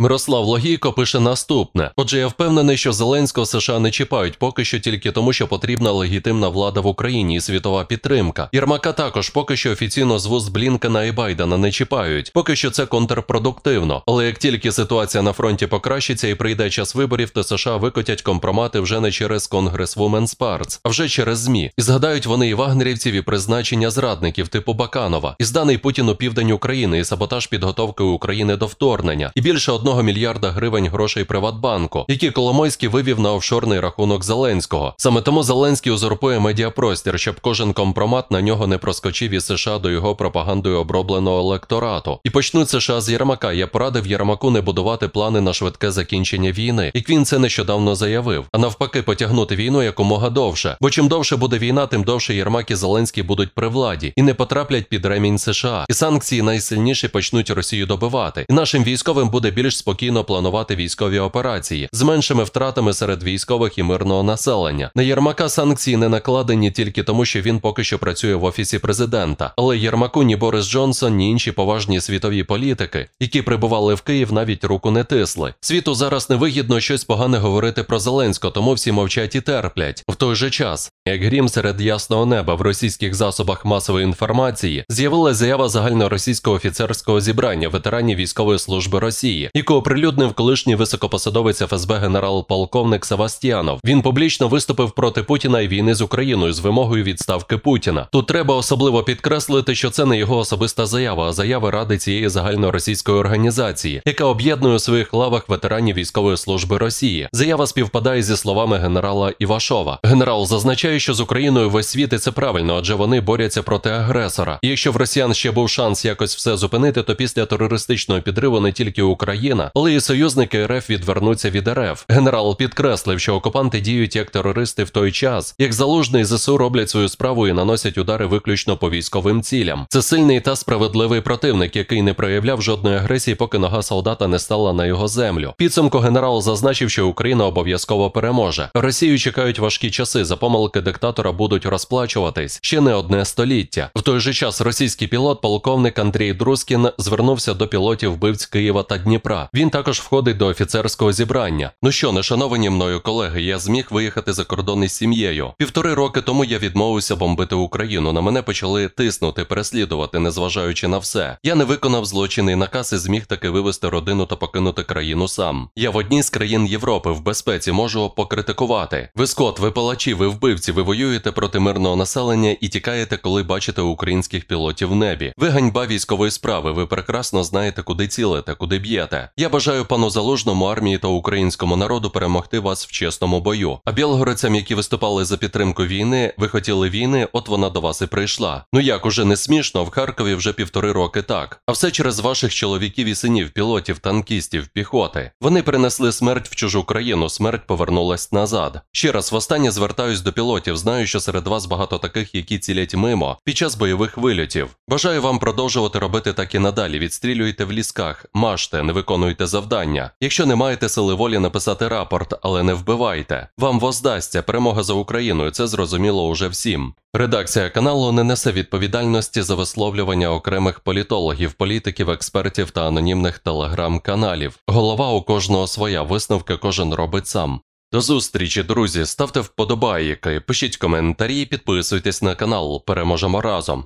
Мирослав Логійко пише наступне: отже, я впевнений, що Зеленського США не чіпають поки що тільки тому, що потрібна легітимна влада в Україні і світова підтримка. Єрмака також поки що офіційно з вуз Блінкена і Байдена не чіпають. Поки що це контрпродуктивно. Але як тільки ситуація на фронті покращиться і прийде час виборів, то США викотять компромати вже не через Конгрес Вуменс Партс, а вже через ЗМІ. І згадають вони і вагнерівців і призначення зрадників типу Баканова, і зданий Путіну південь України і саботаж підготовки України до вторгнення. І більше одного. 1 мільярда гривень грошей Приватбанку, які Коломойський вивів на офшорний рахунок Зеленського. Саме тому Зеленський узурпує медіапростір, щоб кожен компромат на нього не проскочив із США до його пропагандою обробленого електорату. І почнуть США з Єрмака. Я порадив Єрмаку не будувати плани на швидке закінчення війни. І Квін це нещодавно заявив. А навпаки, потягнути війну якомога довше. Бо чим довше буде війна, тим довше Єрмак і Зеленський будуть при владі і не потраплять під ремінь США. І санкції найсильніші почнуть Росію добивати. І нашим військовим буде більш спокійно планувати військові операції з меншими втратами серед військових і мирного населення. На Єрмака санкції не накладені тільки тому, що він поки що працює в офісі президента. Але Єрмаку ні Борис Джонсон, ні інші поважні світові політики, які прибували в Київ, навіть руку не тисли. Світу зараз невигідно щось погане говорити про Зеленського, тому всі мовчать і терплять. В той же час як грім серед ясного неба в російських засобах масової інформації з'явилася заява загальноросійського офіцерського зібрання ветеранів військової служби Росії, яку оприлюднив колишній високопосадовець ФСБ генерал-полковник Савастіанов. Він публічно виступив проти Путіна і війни з Україною з вимогою відставки Путіна. Тут треба особливо підкреслити, що це не його особиста заява, а заяви ради цієї загальноросійської організації, яка об'єднує у своїх лавах ветеранів військової служби Росії. Заява співпадає зі словами генерала Івашова. Генерал зазначає те, що з Україною весь світ і це правильно, адже вони борються проти агресора. І якщо в росіян ще був шанс якось все зупинити, то після терористичного підриву не тільки Україна, але й союзники РФ відвернуться від РФ. Генерал підкреслив, що окупанти діють як терористи в той час, як залужний ЗСУ роблять свою справу і наносять удари виключно по військовим цілям. Це сильний та справедливий противник, який не проявляв жодної агресії, поки нога солдата не стала на його землю. Підсумку генерал зазначив, що Україна обов'язково переможе. Росію чекають важкі часи за помилки диктатора будуть розплачуватись ще не одне століття. В той же час російський пілот, полковник Андрій Друскін, звернувся до пілотів вбивць Києва та Дніпра. Він також входить до офіцерського зібрання. Ну що, не шановані мною колеги, я зміг виїхати за кордон із сім'єю. Півтори роки тому я відмовився бомбити Україну. На мене почали тиснути, переслідувати, незважаючи на все. Я не виконав злочинний наказ і зміг таки вивести родину та покинути країну сам. Я в одній з країн Європи в безпеці можу покритикувати. Ви скот, ви палачі, ви вбивці ви воюєте проти мирного населення і тікаєте, коли бачите українських пілотів в небі. Ви ганьба військової справи. Ви прекрасно знаєте, куди цілите, куди б'єте. Я бажаю пану залужному армії та українському народу перемогти вас в чесному бою. А білгородцям, які виступали за підтримку війни, ви хотіли війни, от вона до вас і прийшла. Ну як уже не смішно, в Харкові вже півтори роки так. А все через ваших чоловіків і синів, пілотів, танкістів, піхоти. Вони принесли смерть в чужу країну, смерть повернулась назад. Ще раз востаннє звертаюсь до пілотів пілотів. Знаю, що серед вас багато таких, які цілять мимо під час бойових вильотів. Бажаю вам продовжувати робити так і надалі. Відстрілюйте в лісках, мажте, не виконуйте завдання. Якщо не маєте сили волі написати рапорт, але не вбивайте. Вам воздасться перемога за Україною. Це зрозуміло уже всім. Редакція каналу не несе відповідальності за висловлювання окремих політологів, політиків, експертів та анонімних телеграм-каналів. Голова у кожного своя висновки кожен робить сам. До зустрічі, друзі. Ставте вподобайки, пишіть коментарі, і підписуйтесь на канал. Переможемо разом.